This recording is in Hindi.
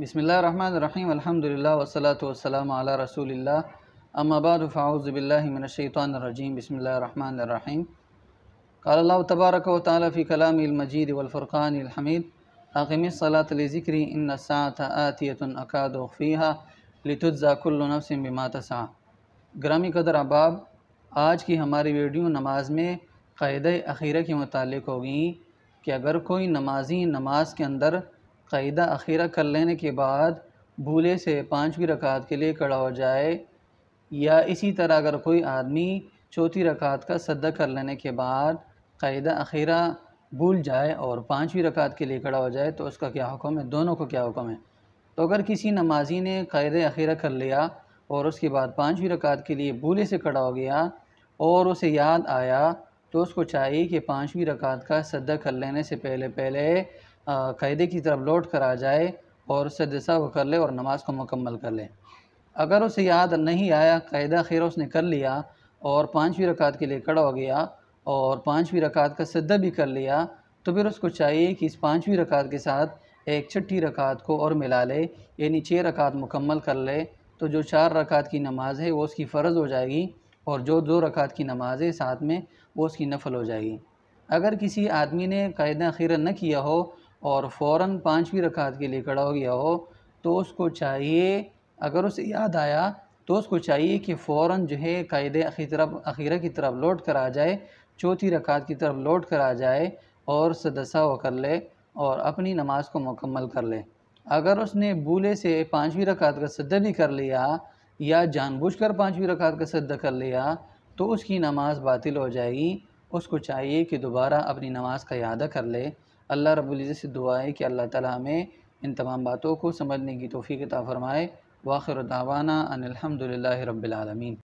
बसमीम अल्हम्दुलिल्लाह वसलात वसलाम अला रसूलिल्लाह अम्माबाद फ़ाउज़बिल्लिमिनशैतानरजीम बसमीम काल तबारक व ताली कलाम मजीद वलफ़ुरक़ान हमीद आकम सलातलज़िक्री इन सात आतियतन अकादफ़ीहा लितुज़ाकुल्नफ़सिम बिमातसा ग्रामी कदर अबाब आज की हमारी वीडियो नमाज में क़ायद अखीरा के मतलब होगी कि अगर कोई नमाजी नमाज के अंदर क़ायदा अखीरा कर लेने के बाद भूले से पाँचवीं रकात के लिए खड़ा हो जाए या इसी तरह अगर कोई आदमी चौथी रकात का सदा कर लेने के बाद क़ायदा अखीरा भूल जाए और पाँचवीं रकात के लिए खड़ा हो जाए तो उसका क्या हुक्म है दोनों को क्या हुक्म है तो अगर किसी नमाजी ने क़ायद अखीरा कर लिया और उसके बाद पाँचवीं रकात के लिए भूले से खड़ा हो गया और उसे याद आया तो उसको चाहिए कि पाँचवीं रकात का सदा कर लेने से पहले पहले कैदे की तरफ लौट कर आ जाए और उससे दिशा कर ले और नमाज को मुकम्मल कर ले अगर उसे याद नहीं आया कायदा खैर उसने कर लिया और पाँचवीं रकात के लिए खड़ा हो गया और पाँचवीं रकात का सद्दा भी कर लिया तो फिर उसको चाहिए कि इस पाँचवीं रकात के साथ एक छठी रकात को और मिला ले यानी छः रकात मुकम्मल कर ले तो जो चार रकात की नमाज है वो उसकी फ़र्ज़ हो जाएगी और जो दो रकात की नमाज है साथ में वो उसकी नफल हो जाएगी अगर किसी आदमी ने कायदा खीर न किया हो और फ़ौर पाँचवीं रकात के लिए खड़ा हो गया हो तो उसको चाहिए अगर उसे याद आया तो उसको चाहिए कि फ़ौर जो है कायदे तरफ अखीरा की तरफ लौट कर आ जाए चौथी रकात की तरफ लौट कर आ जाए और सदसा व कर ले और अपनी नमाज को मुकम्मल कर ले अगर उसने भूले से पाँचवीं रकात का सदा भी कर लिया या जानबूझ कर पाँचवीं रकात का सद कर लिया तो उसकी नमाज बातिल हो जाएगी उसको चाहिए कि दोबारा अपनी नमाज का यादा कर ले अल्लाह रबुल्ज़त से दुआ है कि अल्लाह ताला हमें इन तमाम बातों को समझने की तोफ़ी अता फ़रमाए वाखिर दावाना अनिलहमदिल्ला रबालमीन